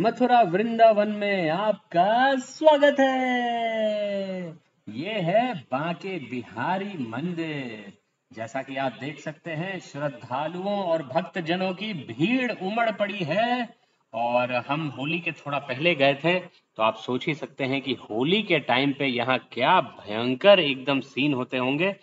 मथुरा वृंदावन में आपका स्वागत है ये है बांके बिहारी मंदिर जैसा कि आप देख सकते हैं श्रद्धालुओं और भक्त जनों की भीड़ उमड़ पड़ी है और हम होली के थोड़ा पहले गए थे तो आप सोच ही सकते हैं कि होली के टाइम पे यहाँ क्या भयंकर एकदम सीन होते होंगे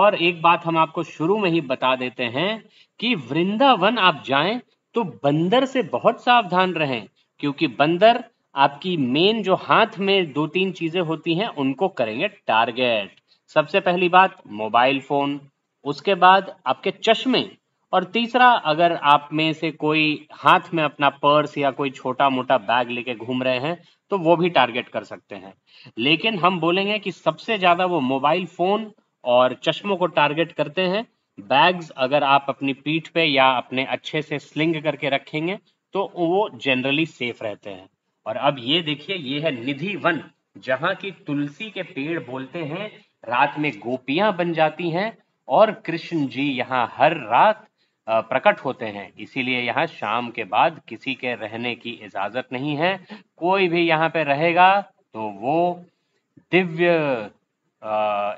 और एक बात हम आपको शुरू में ही बता देते हैं कि वृंदावन आप जाएं तो बंदर से बहुत सावधान रहें क्योंकि बंदर आपकी मेन जो हाथ में दो तीन चीजें होती हैं उनको करेंगे टारगेट सबसे पहली बात मोबाइल फोन उसके बाद आपके चश्मे और तीसरा अगर आप में से कोई हाथ में अपना पर्स या कोई छोटा मोटा बैग लेके घूम रहे हैं तो वो भी टारगेट कर सकते हैं लेकिन हम बोलेंगे कि सबसे ज्यादा वो मोबाइल फोन और चश्मों को टारगेट करते हैं बैग्स अगर आप अपनी पीठ पे या अपने अच्छे से स्लिंग करके रखेंगे तो वो जनरली सेफ रहते हैं और अब ये देखिए ये है निधि वन जहां की तुलसी के पेड़ बोलते हैं रात में गोपियां बन जाती हैं और कृष्ण जी यहाँ हर रात प्रकट होते हैं इसीलिए यहाँ शाम के बाद किसी के रहने की इजाजत नहीं है कोई भी यहाँ पे रहेगा तो वो दिव्य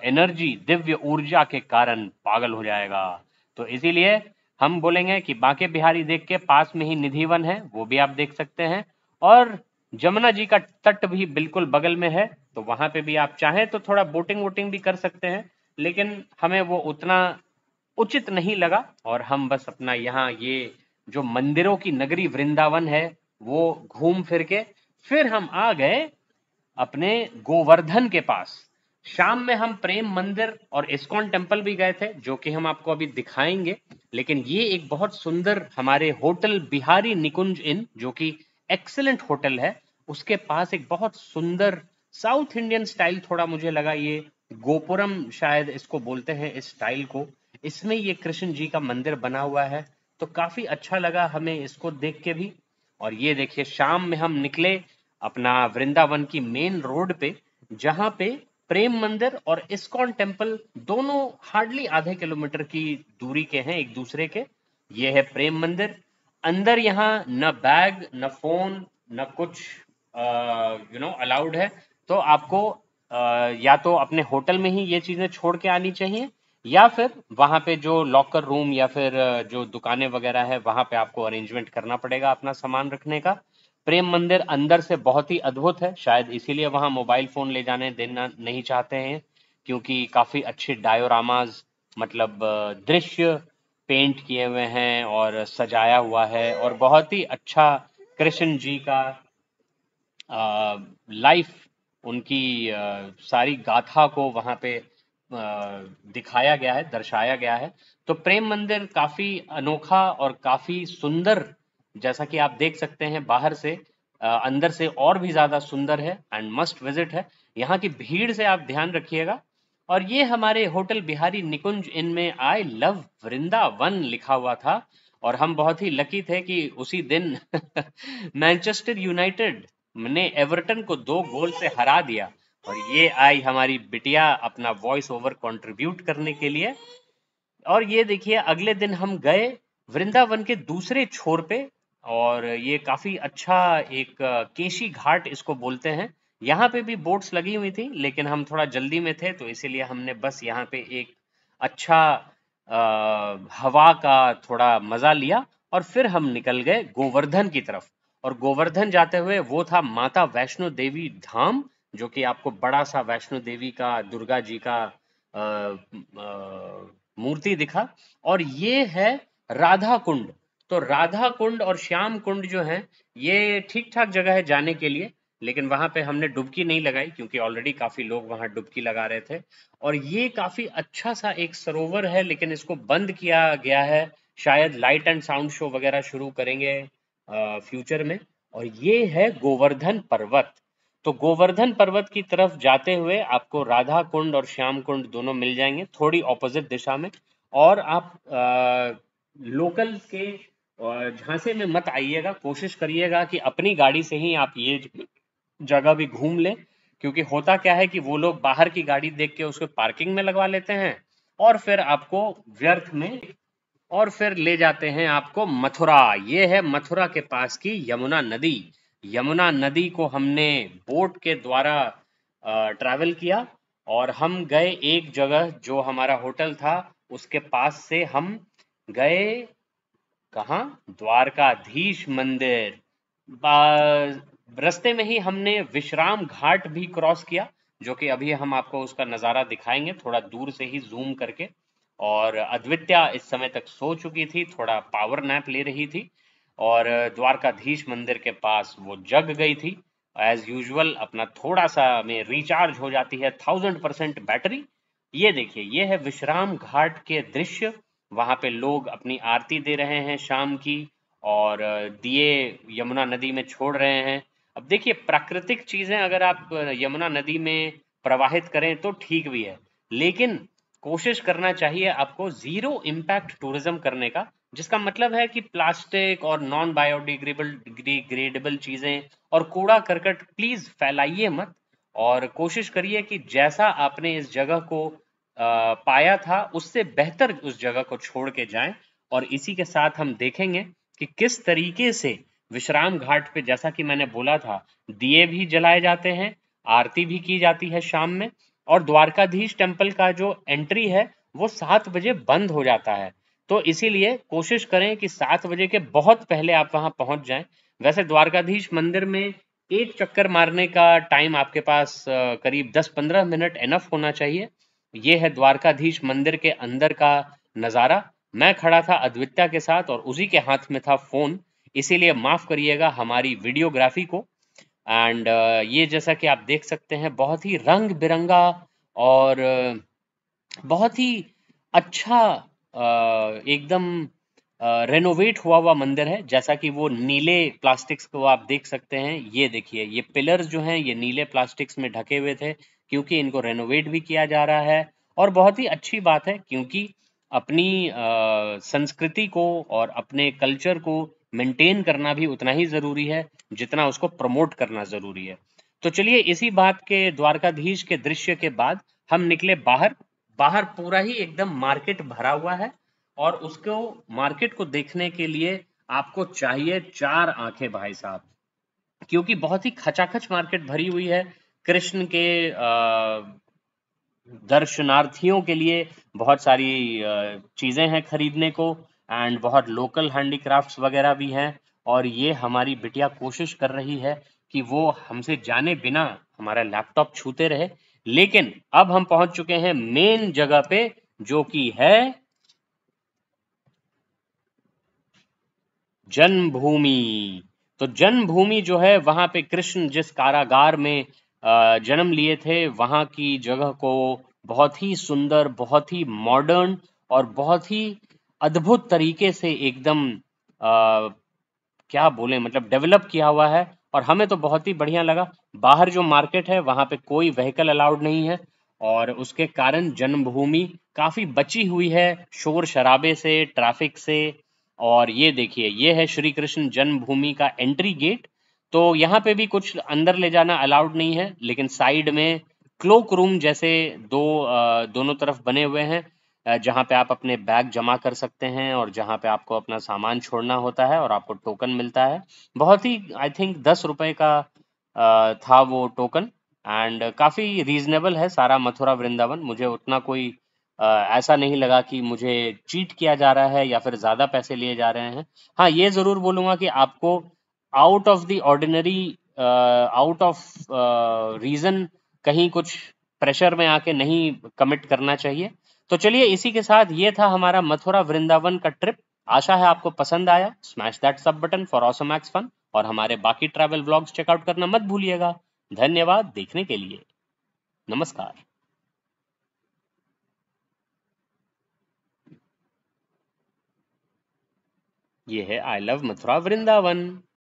एनर्जी दिव्य ऊर्जा के कारण पागल हो जाएगा तो इसीलिए हम बोलेंगे कि बांके बिहारी देख के पास में ही निधिवन है वो भी आप देख सकते हैं और जमुना जी का तट भी बिल्कुल बगल में है तो वहां पे भी आप चाहें तो थोड़ा बोटिंग वोटिंग भी कर सकते हैं लेकिन हमें वो उतना उचित नहीं लगा और हम बस अपना यहाँ ये जो मंदिरों की नगरी वृंदावन है वो घूम फिर के फिर हम आ गए अपने गोवर्धन के पास शाम में हम प्रेम मंदिर और इस्कॉन टेम्पल भी गए थे जो कि हम आपको अभी दिखाएंगे लेकिन ये एक बहुत सुंदर हमारे होटल बिहारी निकुंज इन जो कि एक्सेलेंट होटल है उसके पास एक बहुत सुंदर साउथ इंडियन स्टाइल थोड़ा मुझे लगा ये गोपुरम शायद इसको बोलते हैं इस स्टाइल को इसमें ये कृष्ण जी का मंदिर बना हुआ है तो काफी अच्छा लगा हमें इसको देख के भी और ये देखिए शाम में हम निकले अपना वृंदावन की मेन रोड पे जहाँ पे प्रेम मंदिर और इस्कॉन टेम्पल दोनों हार्डली आधे किलोमीटर की दूरी के हैं एक दूसरे के ये है प्रेम मंदिर अंदर यहाँ न बैग न फोन न कुछ यू नो अलाउड है तो आपको आ, या तो अपने होटल में ही ये चीजें छोड़ के आनी चाहिए या फिर वहां पे जो लॉकर रूम या फिर जो दुकानें वगैरह है वहां पे आपको अरेंजमेंट करना पड़ेगा अपना सामान रखने का प्रेम मंदिर अंदर से बहुत ही अद्भुत है शायद इसीलिए वहां मोबाइल फोन ले जाने देना नहीं चाहते हैं क्योंकि काफी अच्छे डायोरामाज मतलब दृश्य पेंट किए हुए हैं और सजाया हुआ है और बहुत ही अच्छा कृष्ण जी का आ, लाइफ उनकी आ, सारी गाथा को वहां पे आ, दिखाया गया है दर्शाया गया है तो प्रेम मंदिर काफी अनोखा और काफी सुंदर जैसा कि आप देख सकते हैं बाहर से अंदर से और भी ज़्यादा सुंदर है एंड मस्ट विजिट है यहाँ की भीड़ से आप ध्यान रखिएगा और ये हमारे होटल बिहारी निकुंज इन में आई लव वृंदावन लिखा हुआ था और हम बहुत ही लकी थे कि उसी दिन मैनचेस्टर यूनाइटेड ने एवर्टन को दो गोल से हरा दिया और ये आई हमारी बिटिया अपना वॉइस ओवर कंट्रीब्यूट करने के लिए और ये देखिए अगले दिन हम गए वृंदावन के दूसरे छोर पे और ये काफ़ी अच्छा एक केशी घाट इसको बोलते हैं यहाँ पे भी बोट्स लगी हुई थी लेकिन हम थोड़ा जल्दी में थे तो इसीलिए हमने बस यहाँ पे एक अच्छा आ, हवा का थोड़ा मज़ा लिया और फिर हम निकल गए गोवर्धन की तरफ और गोवर्धन जाते हुए वो था माता वैष्णो देवी धाम जो कि आपको बड़ा सा वैष्णो देवी का दुर्गा जी का मूर्ति दिखा और ये है राधा कुंड तो राधा कुंड और श्याम कुंड जो है ये ठीक ठाक जगह है जाने के लिए लेकिन वहां पे हमने डुबकी नहीं लगाई क्योंकि ऑलरेडी काफी लोग वहां डुबकी लगा रहे थे और ये काफी अच्छा सा एक सरोवर है लेकिन इसको बंद किया गया है शायद लाइट एंड साउंड शो वगैरह शुरू करेंगे फ्यूचर में और ये है गोवर्धन पर्वत तो गोवर्धन पर्वत की तरफ जाते हुए आपको राधा कुंड और श्याम कुंड दोनों मिल जाएंगे थोड़ी ऑपोजिट दिशा में और आप आ, लोकल के और झांसे में मत आइएगा कोशिश करिएगा कि अपनी गाड़ी से ही आप ये जगह भी घूम लें क्योंकि होता क्या है कि वो लोग बाहर की गाड़ी देख के उसको पार्किंग में लगवा लेते हैं और फिर आपको व्यर्थ में और फिर ले जाते हैं आपको मथुरा ये है मथुरा के पास की यमुना नदी यमुना नदी को हमने बोट के द्वारा ट्रैवल किया और हम गए एक जगह जो हमारा होटल था उसके पास से हम गए कहा द्वारकाधीश मंदिर रस्ते में ही हमने विश्राम घाट भी क्रॉस किया जो कि अभी हम आपको उसका नज़ारा दिखाएंगे थोड़ा दूर से ही जूम करके और अद्वित्या इस समय तक सो चुकी थी थोड़ा पावर नैप ले रही थी और द्वारकाधीश मंदिर के पास वो जग गई थी एज यूजुअल अपना थोड़ा सा में रिचार्ज हो जाती है थाउजेंड परसेंट बैटरी ये देखिए ये है विश्राम घाट के दृश्य वहाँ पे लोग अपनी आरती दे रहे हैं शाम की और दिए यमुना नदी में छोड़ रहे हैं अब देखिए प्राकृतिक चीजें अगर आप यमुना नदी में प्रवाहित करें तो ठीक भी है लेकिन कोशिश करना चाहिए आपको जीरो इम्पैक्ट टूरिज्म करने का जिसका मतलब है कि प्लास्टिक और नॉन बायोडिग्रेबल डिग्रेडेबल चीजें और कूड़ा करकट प्लीज फैलाइए मत और कोशिश करिए कि जैसा आपने इस जगह को पाया था उससे बेहतर उस जगह को छोड़ के जाएं और इसी के साथ हम देखेंगे कि किस तरीके से विश्राम घाट पे जैसा कि मैंने बोला था दिए भी जलाए जाते हैं आरती भी की जाती है शाम में और द्वारकाधीश टेम्पल का जो एंट्री है वो सात बजे बंद हो जाता है तो इसीलिए कोशिश करें कि सात बजे के बहुत पहले आप वहां पहुंच जाएं वैसे द्वारकाधीश मंदिर में एक चक्कर मारने का टाइम आपके पास करीब 10-15 मिनट एनफ होना चाहिए ये है द्वारकाधीश मंदिर के अंदर का नज़ारा मैं खड़ा था अद्वित्या के साथ और उसी के हाथ में था फ़ोन इसीलिए माफ़ करिएगा हमारी वीडियोग्राफी को एंड uh, ये जैसा कि आप देख सकते हैं बहुत ही रंग बिरंगा और uh, बहुत ही अच्छा uh, एकदम रेनोवेट हुआ हुआ मंदिर है जैसा कि वो नीले प्लास्टिक्स को आप देख सकते हैं ये देखिए ये पिलर्स जो हैं ये नीले प्लास्टिक्स में ढके हुए थे क्योंकि इनको रेनोवेट भी किया जा रहा है और बहुत ही अच्छी बात है क्योंकि अपनी संस्कृति को और अपने कल्चर को मेंटेन करना भी उतना ही जरूरी है जितना उसको प्रमोट करना जरूरी है तो चलिए इसी बात के द्वारकाधीश के दृश्य के बाद हम निकले बाहर बाहर पूरा ही एकदम मार्केट भरा हुआ है और उसको मार्केट को देखने के लिए आपको चाहिए चार आंखें भाई साहब क्योंकि बहुत ही खचाखच मार्केट भरी हुई है कृष्ण के दर्शनार्थियों के लिए बहुत सारी चीज़ें हैं खरीदने को एंड बहुत लोकल हैंडीक्राफ्ट्स वगैरह भी हैं और ये हमारी बिटिया कोशिश कर रही है कि वो हमसे जाने बिना हमारा लैपटॉप छूते रहे लेकिन अब हम पहुंच चुके हैं मेन जगह पे जो कि है जन्मभूमि तो जन्मभूमि जो है वहां पे कृष्ण जिस कारागार में जन्म लिए थे वहाँ की जगह को बहुत ही सुंदर बहुत ही मॉडर्न और बहुत ही अद्भुत तरीके से एकदम आ, क्या बोले मतलब डेवलप किया हुआ है और हमें तो बहुत ही बढ़िया लगा बाहर जो मार्केट है वहाँ पे कोई व्हीकल अलाउड नहीं है और उसके कारण जन्मभूमि काफी बची हुई है शोर शराबे से ट्रैफिक से और ये देखिए ये है श्री कृष्ण जन्मभूमि का एंट्री गेट तो यहाँ पे भी कुछ अंदर ले जाना अलाउड नहीं है लेकिन साइड में क्लोक रूम जैसे दो दोनों तरफ बने हुए हैं जहाँ पे आप अपने बैग जमा कर सकते हैं और जहाँ पे आपको अपना सामान छोड़ना होता है और आपको टोकन मिलता है बहुत ही आई थिंक दस रुपये का था वो टोकन एंड काफ़ी रीजनेबल है सारा मथुरा वृंदावन मुझे उतना कोई ऐसा नहीं लगा कि मुझे चीट किया जा रहा है या फिर ज़्यादा पैसे लिए जा रहे हैं हाँ ये ज़रूर बोलूँगा कि आपको out of the ordinary out of reason कहीं कुछ प्रेशर में आके नहीं कमिट करना चाहिए तो चलिए इसी के साथ ये था हमारा मथुरा वृंदावन का ट्रिप आशा है आपको पसंद आया smash that sub button for awesome ex fun और हमारे बाकी ट्रैवल ब्लॉग्स चेकआउट करना मत भूलिएगा धन्यवाद देखने के लिए नमस्कार ये है आई लव मथुरा वृंदावन